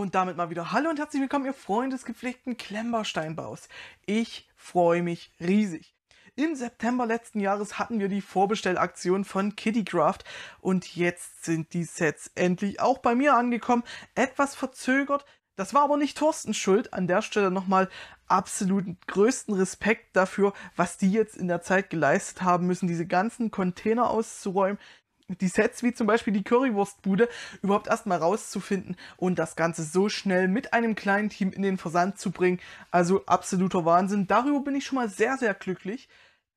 Und damit mal wieder Hallo und herzlich willkommen, ihr Freunde des gepflegten Klemmbausteinbaus. Ich freue mich riesig. Im September letzten Jahres hatten wir die Vorbestellaktion von Kittycraft und jetzt sind die Sets endlich auch bei mir angekommen. Etwas verzögert, das war aber nicht Thorstens Schuld. An der Stelle nochmal absoluten größten Respekt dafür, was die jetzt in der Zeit geleistet haben müssen, diese ganzen Container auszuräumen, die Sets wie zum Beispiel die Currywurstbude überhaupt erstmal rauszufinden und das Ganze so schnell mit einem kleinen Team in den Versand zu bringen. Also absoluter Wahnsinn. Darüber bin ich schon mal sehr, sehr glücklich.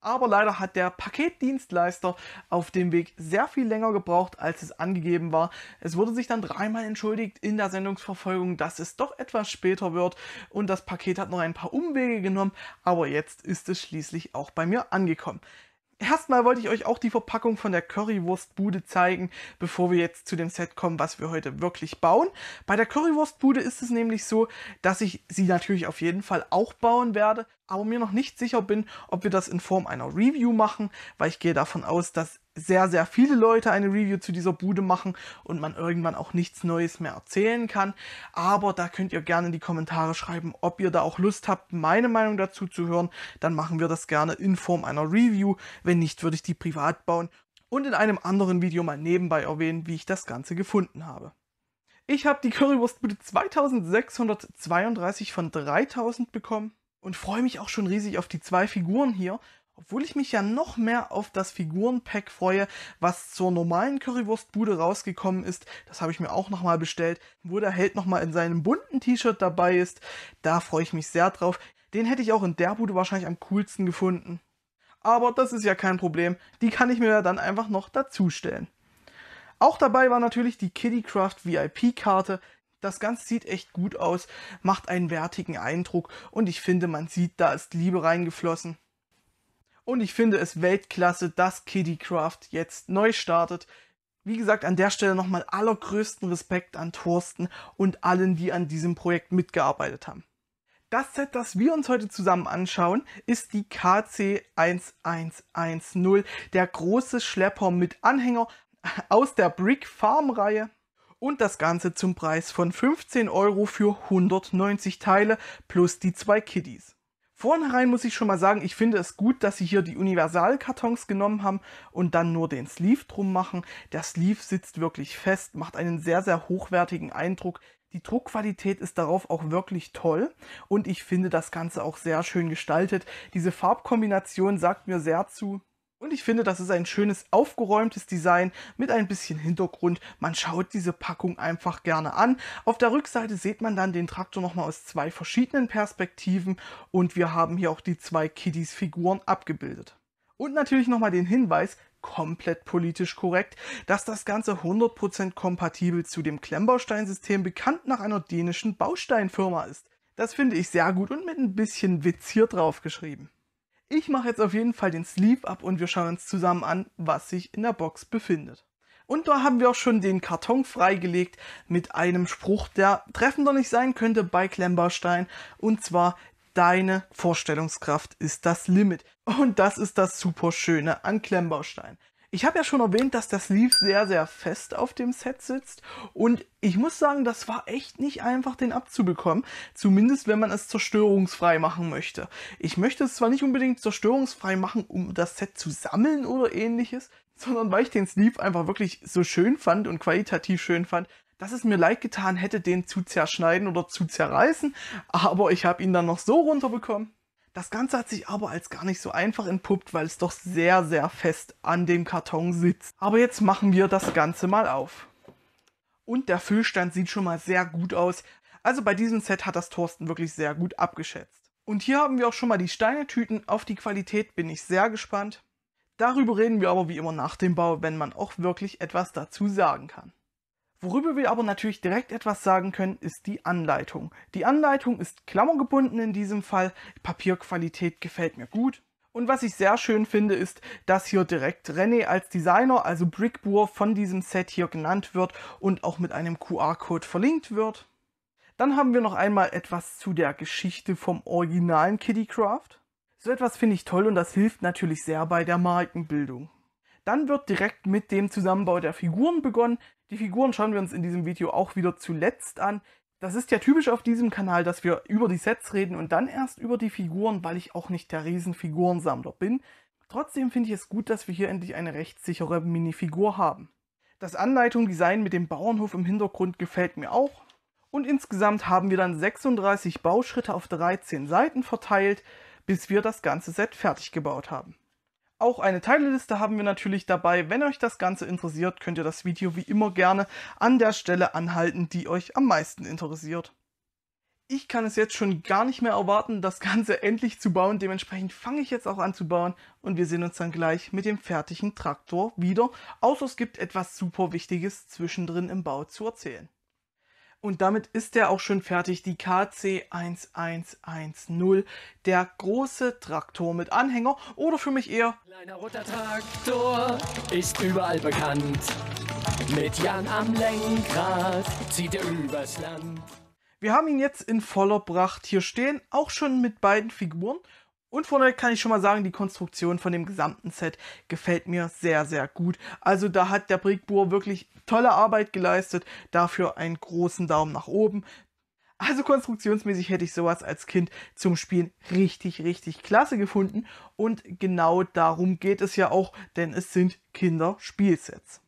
Aber leider hat der Paketdienstleister auf dem Weg sehr viel länger gebraucht, als es angegeben war. Es wurde sich dann dreimal entschuldigt in der Sendungsverfolgung, dass es doch etwas später wird und das Paket hat noch ein paar Umwege genommen, aber jetzt ist es schließlich auch bei mir angekommen. Erstmal wollte ich euch auch die Verpackung von der Currywurstbude zeigen, bevor wir jetzt zu dem Set kommen, was wir heute wirklich bauen. Bei der Currywurstbude ist es nämlich so, dass ich sie natürlich auf jeden Fall auch bauen werde, aber mir noch nicht sicher bin, ob wir das in Form einer Review machen, weil ich gehe davon aus, dass sehr, sehr viele Leute eine Review zu dieser Bude machen und man irgendwann auch nichts Neues mehr erzählen kann. Aber da könnt ihr gerne in die Kommentare schreiben, ob ihr da auch Lust habt, meine Meinung dazu zu hören. Dann machen wir das gerne in Form einer Review. Wenn nicht, würde ich die privat bauen und in einem anderen Video mal nebenbei erwähnen, wie ich das Ganze gefunden habe. Ich habe die Currywurstbude 2632 von 3000 bekommen und freue mich auch schon riesig auf die zwei Figuren hier. Obwohl ich mich ja noch mehr auf das Figurenpack freue, was zur normalen Currywurstbude rausgekommen ist. Das habe ich mir auch nochmal bestellt, wo der Held nochmal in seinem bunten T-Shirt dabei ist. Da freue ich mich sehr drauf. Den hätte ich auch in der Bude wahrscheinlich am coolsten gefunden. Aber das ist ja kein Problem. Die kann ich mir ja dann einfach noch dazustellen. Auch dabei war natürlich die Kittycraft VIP-Karte. Das Ganze sieht echt gut aus, macht einen wertigen Eindruck und ich finde, man sieht, da ist Liebe reingeflossen. Und ich finde es Weltklasse, dass Kiddycraft jetzt neu startet. Wie gesagt, an der Stelle nochmal allergrößten Respekt an Thorsten und allen, die an diesem Projekt mitgearbeitet haben. Das Set, das wir uns heute zusammen anschauen, ist die KC1110, der große Schlepper mit Anhänger aus der Brick Farm Reihe. Und das Ganze zum Preis von 15 Euro für 190 Teile plus die zwei Kiddies. Vornherein muss ich schon mal sagen, ich finde es gut, dass sie hier die Universalkartons genommen haben und dann nur den Sleeve drum machen. Der Sleeve sitzt wirklich fest, macht einen sehr, sehr hochwertigen Eindruck. Die Druckqualität ist darauf auch wirklich toll und ich finde das Ganze auch sehr schön gestaltet. Diese Farbkombination sagt mir sehr zu. Und ich finde, das ist ein schönes, aufgeräumtes Design mit ein bisschen Hintergrund. Man schaut diese Packung einfach gerne an. Auf der Rückseite sieht man dann den Traktor nochmal aus zwei verschiedenen Perspektiven und wir haben hier auch die zwei Kiddies-Figuren abgebildet. Und natürlich nochmal den Hinweis, komplett politisch korrekt, dass das Ganze 100% kompatibel zu dem Klemmbausteinsystem bekannt nach einer dänischen Bausteinfirma ist. Das finde ich sehr gut und mit ein bisschen Witz hier drauf geschrieben. Ich mache jetzt auf jeden Fall den Sleeve ab und wir schauen uns zusammen an, was sich in der Box befindet. Und da haben wir auch schon den Karton freigelegt mit einem Spruch, der treffender nicht sein könnte bei Klemmbaustein. Und zwar, deine Vorstellungskraft ist das Limit. Und das ist das super Schöne an Klemmbaustein. Ich habe ja schon erwähnt, dass das Sleeve sehr, sehr fest auf dem Set sitzt und ich muss sagen, das war echt nicht einfach, den abzubekommen, zumindest wenn man es zerstörungsfrei machen möchte. Ich möchte es zwar nicht unbedingt zerstörungsfrei machen, um das Set zu sammeln oder ähnliches, sondern weil ich den Sleeve einfach wirklich so schön fand und qualitativ schön fand, dass es mir leid getan hätte, den zu zerschneiden oder zu zerreißen, aber ich habe ihn dann noch so runterbekommen, das Ganze hat sich aber als gar nicht so einfach entpuppt, weil es doch sehr, sehr fest an dem Karton sitzt. Aber jetzt machen wir das Ganze mal auf. Und der Füllstand sieht schon mal sehr gut aus. Also bei diesem Set hat das Thorsten wirklich sehr gut abgeschätzt. Und hier haben wir auch schon mal die Steinetüten. Auf die Qualität bin ich sehr gespannt. Darüber reden wir aber wie immer nach dem Bau, wenn man auch wirklich etwas dazu sagen kann. Worüber wir aber natürlich direkt etwas sagen können, ist die Anleitung. Die Anleitung ist klammergebunden in diesem Fall. Papierqualität gefällt mir gut. Und was ich sehr schön finde, ist, dass hier direkt René als Designer, also Brickboer, von diesem Set hier genannt wird und auch mit einem QR-Code verlinkt wird. Dann haben wir noch einmal etwas zu der Geschichte vom originalen Kittycraft. So etwas finde ich toll und das hilft natürlich sehr bei der Markenbildung. Dann wird direkt mit dem Zusammenbau der Figuren begonnen. Die Figuren schauen wir uns in diesem Video auch wieder zuletzt an. Das ist ja typisch auf diesem Kanal, dass wir über die Sets reden und dann erst über die Figuren, weil ich auch nicht der Riesenfigurensammler bin. Trotzdem finde ich es gut, dass wir hier endlich eine rechtssichere Minifigur haben. Das Anleitung-Design mit dem Bauernhof im Hintergrund gefällt mir auch. Und insgesamt haben wir dann 36 Bauschritte auf 13 Seiten verteilt, bis wir das ganze Set fertig gebaut haben. Auch eine Teileliste haben wir natürlich dabei. Wenn euch das Ganze interessiert, könnt ihr das Video wie immer gerne an der Stelle anhalten, die euch am meisten interessiert. Ich kann es jetzt schon gar nicht mehr erwarten, das Ganze endlich zu bauen. Dementsprechend fange ich jetzt auch an zu bauen und wir sehen uns dann gleich mit dem fertigen Traktor wieder. Außer es gibt etwas super Wichtiges zwischendrin im Bau zu erzählen. Und damit ist er auch schon fertig, die KC1110, der große Traktor mit Anhänger oder für mich eher... Kleiner roter Traktor ist überall bekannt, mit Jan am Lenkrad zieht er übers Land. Wir haben ihn jetzt in voller Pracht hier stehen, auch schon mit beiden Figuren und vorne kann ich schon mal sagen, die Konstruktion von dem gesamten Set gefällt mir sehr, sehr gut. Also da hat der Brickbohr wirklich tolle Arbeit geleistet. Dafür einen großen Daumen nach oben. Also konstruktionsmäßig hätte ich sowas als Kind zum Spielen richtig, richtig klasse gefunden. Und genau darum geht es ja auch, denn es sind Kinderspielsets.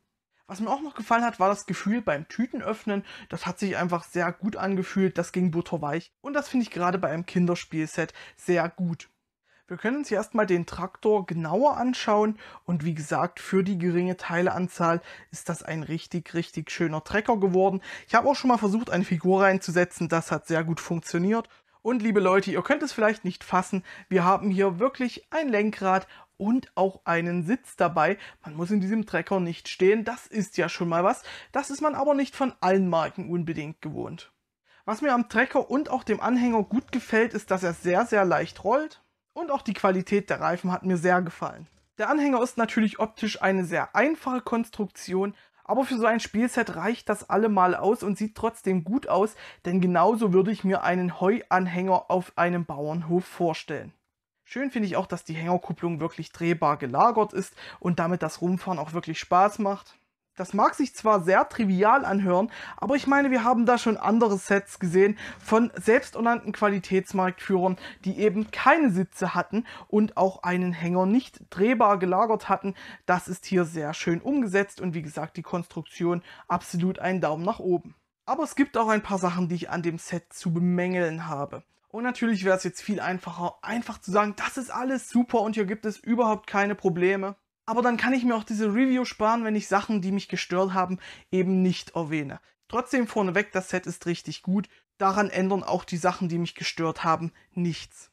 Was mir auch noch gefallen hat, war das Gefühl beim Tütenöffnen. Das hat sich einfach sehr gut angefühlt. Das ging butterweich. Und das finde ich gerade bei einem Kinderspielset sehr gut. Wir können uns hier erstmal den Traktor genauer anschauen und wie gesagt, für die geringe Teileanzahl ist das ein richtig, richtig schöner Trecker geworden. Ich habe auch schon mal versucht, eine Figur reinzusetzen, das hat sehr gut funktioniert. Und liebe Leute, ihr könnt es vielleicht nicht fassen, wir haben hier wirklich ein Lenkrad und auch einen Sitz dabei. Man muss in diesem Trecker nicht stehen, das ist ja schon mal was. Das ist man aber nicht von allen Marken unbedingt gewohnt. Was mir am Trecker und auch dem Anhänger gut gefällt, ist, dass er sehr, sehr leicht rollt. Und auch die Qualität der Reifen hat mir sehr gefallen. Der Anhänger ist natürlich optisch eine sehr einfache Konstruktion, aber für so ein Spielset reicht das allemal aus und sieht trotzdem gut aus, denn genauso würde ich mir einen Heuanhänger auf einem Bauernhof vorstellen. Schön finde ich auch, dass die Hängerkupplung wirklich drehbar gelagert ist und damit das Rumfahren auch wirklich Spaß macht. Das mag sich zwar sehr trivial anhören, aber ich meine, wir haben da schon andere Sets gesehen von selbsternannten Qualitätsmarktführern, die eben keine Sitze hatten und auch einen Hänger nicht drehbar gelagert hatten. Das ist hier sehr schön umgesetzt und wie gesagt, die Konstruktion absolut einen Daumen nach oben. Aber es gibt auch ein paar Sachen, die ich an dem Set zu bemängeln habe. Und natürlich wäre es jetzt viel einfacher, einfach zu sagen, das ist alles super und hier gibt es überhaupt keine Probleme aber dann kann ich mir auch diese Review sparen, wenn ich Sachen, die mich gestört haben, eben nicht erwähne. Trotzdem vorneweg, das Set ist richtig gut. Daran ändern auch die Sachen, die mich gestört haben, nichts.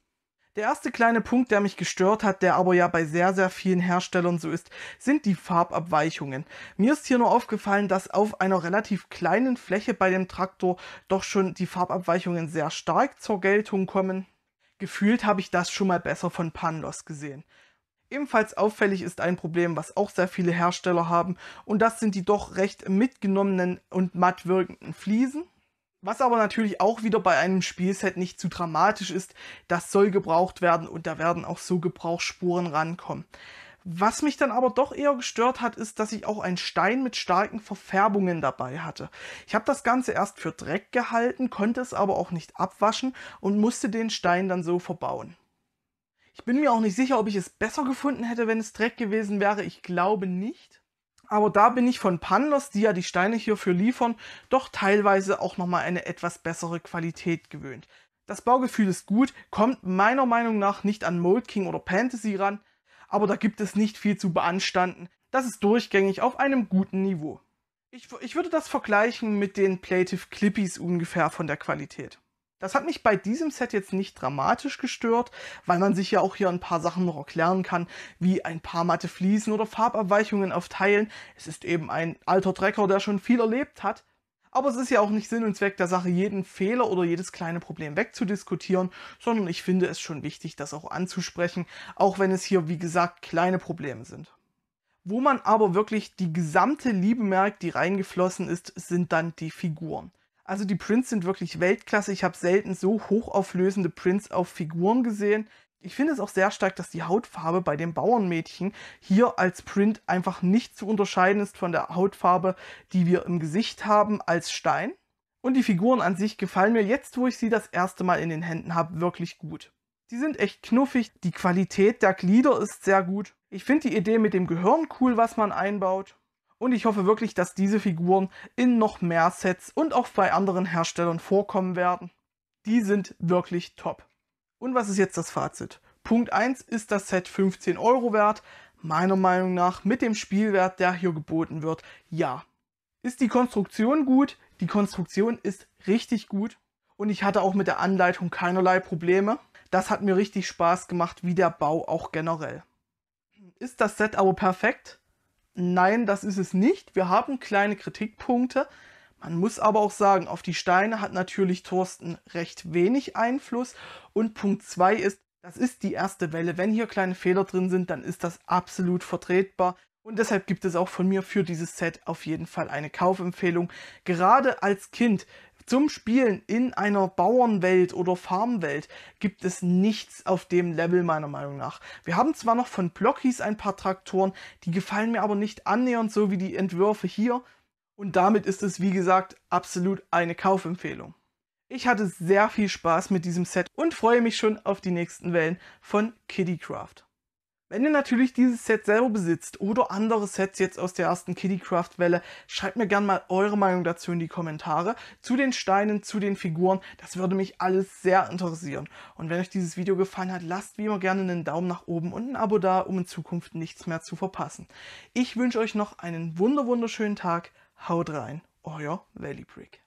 Der erste kleine Punkt, der mich gestört hat, der aber ja bei sehr, sehr vielen Herstellern so ist, sind die Farbabweichungen. Mir ist hier nur aufgefallen, dass auf einer relativ kleinen Fläche bei dem Traktor doch schon die Farbabweichungen sehr stark zur Geltung kommen. Gefühlt habe ich das schon mal besser von Panlos gesehen. Ebenfalls auffällig ist ein Problem, was auch sehr viele Hersteller haben, und das sind die doch recht mitgenommenen und matt wirkenden Fliesen. Was aber natürlich auch wieder bei einem Spielset nicht zu dramatisch ist, das soll gebraucht werden und da werden auch so Gebrauchsspuren rankommen. Was mich dann aber doch eher gestört hat, ist, dass ich auch einen Stein mit starken Verfärbungen dabei hatte. Ich habe das Ganze erst für Dreck gehalten, konnte es aber auch nicht abwaschen und musste den Stein dann so verbauen. Ich bin mir auch nicht sicher, ob ich es besser gefunden hätte, wenn es Dreck gewesen wäre. Ich glaube nicht. Aber da bin ich von Pandas, die ja die Steine hierfür liefern, doch teilweise auch nochmal eine etwas bessere Qualität gewöhnt. Das Baugefühl ist gut, kommt meiner Meinung nach nicht an Mold King oder Fantasy ran, aber da gibt es nicht viel zu beanstanden. Das ist durchgängig auf einem guten Niveau. Ich, ich würde das vergleichen mit den Plative Clippies ungefähr von der Qualität. Das hat mich bei diesem Set jetzt nicht dramatisch gestört, weil man sich ja auch hier ein paar Sachen noch erklären kann, wie ein paar matte Fliesen oder Farbabweichungen auf Teilen. Es ist eben ein alter Trecker, der schon viel erlebt hat. Aber es ist ja auch nicht Sinn und Zweck der Sache, jeden Fehler oder jedes kleine Problem wegzudiskutieren, sondern ich finde es schon wichtig, das auch anzusprechen, auch wenn es hier, wie gesagt, kleine Probleme sind. Wo man aber wirklich die gesamte Liebe merkt, die reingeflossen ist, sind dann die Figuren. Also die Prints sind wirklich Weltklasse. Ich habe selten so hochauflösende Prints auf Figuren gesehen. Ich finde es auch sehr stark, dass die Hautfarbe bei dem Bauernmädchen hier als Print einfach nicht zu unterscheiden ist von der Hautfarbe, die wir im Gesicht haben als Stein. Und die Figuren an sich gefallen mir jetzt, wo ich sie das erste Mal in den Händen habe, wirklich gut. Die sind echt knuffig, die Qualität der Glieder ist sehr gut. Ich finde die Idee mit dem Gehirn cool, was man einbaut. Und ich hoffe wirklich, dass diese Figuren in noch mehr Sets und auch bei anderen Herstellern vorkommen werden. Die sind wirklich top. Und was ist jetzt das Fazit? Punkt 1 ist das Set 15 Euro wert, meiner Meinung nach mit dem Spielwert, der hier geboten wird, ja. Ist die Konstruktion gut? Die Konstruktion ist richtig gut und ich hatte auch mit der Anleitung keinerlei Probleme. Das hat mir richtig Spaß gemacht, wie der Bau auch generell. Ist das Set aber perfekt? nein, das ist es nicht. Wir haben kleine Kritikpunkte. Man muss aber auch sagen, auf die Steine hat natürlich Thorsten recht wenig Einfluss. Und Punkt 2 ist, das ist die erste Welle. Wenn hier kleine Fehler drin sind, dann ist das absolut vertretbar. Und deshalb gibt es auch von mir für dieses Set auf jeden Fall eine Kaufempfehlung. Gerade als Kind, zum Spielen in einer Bauernwelt oder Farmwelt gibt es nichts auf dem Level meiner Meinung nach. Wir haben zwar noch von Blockies ein paar Traktoren, die gefallen mir aber nicht annähernd so wie die Entwürfe hier. Und damit ist es, wie gesagt, absolut eine Kaufempfehlung. Ich hatte sehr viel Spaß mit diesem Set und freue mich schon auf die nächsten Wellen von Kittycraft. Wenn ihr natürlich dieses Set selber besitzt oder andere Sets jetzt aus der ersten Kittycraft-Welle, schreibt mir gerne mal eure Meinung dazu in die Kommentare. Zu den Steinen, zu den Figuren, das würde mich alles sehr interessieren. Und wenn euch dieses Video gefallen hat, lasst wie immer gerne einen Daumen nach oben und ein Abo da, um in Zukunft nichts mehr zu verpassen. Ich wünsche euch noch einen wunderschönen Tag. Haut rein, euer Valley Brick.